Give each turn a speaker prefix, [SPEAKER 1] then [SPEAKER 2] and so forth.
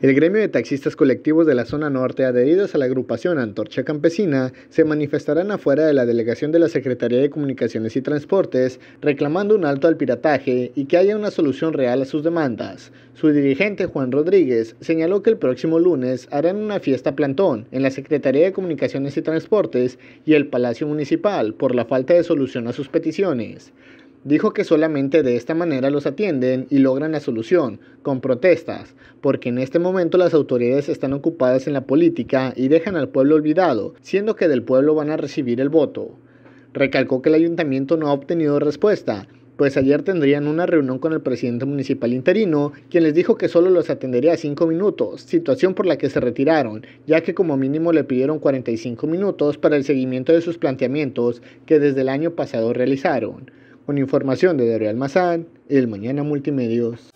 [SPEAKER 1] El gremio de taxistas colectivos de la zona norte, adheridos a la agrupación Antorcha Campesina, se manifestarán afuera de la delegación de la Secretaría de Comunicaciones y Transportes, reclamando un alto al pirataje y que haya una solución real a sus demandas. Su dirigente, Juan Rodríguez, señaló que el próximo lunes harán una fiesta plantón en la Secretaría de Comunicaciones y Transportes y el Palacio Municipal por la falta de solución a sus peticiones. Dijo que solamente de esta manera los atienden y logran la solución, con protestas, porque en este momento las autoridades están ocupadas en la política y dejan al pueblo olvidado, siendo que del pueblo van a recibir el voto. Recalcó que el ayuntamiento no ha obtenido respuesta, pues ayer tendrían una reunión con el presidente municipal interino, quien les dijo que solo los atendería cinco minutos, situación por la que se retiraron, ya que como mínimo le pidieron 45 minutos para el seguimiento de sus planteamientos que desde el año pasado realizaron. Con información de Darío Almazán, el Mañana Multimedios.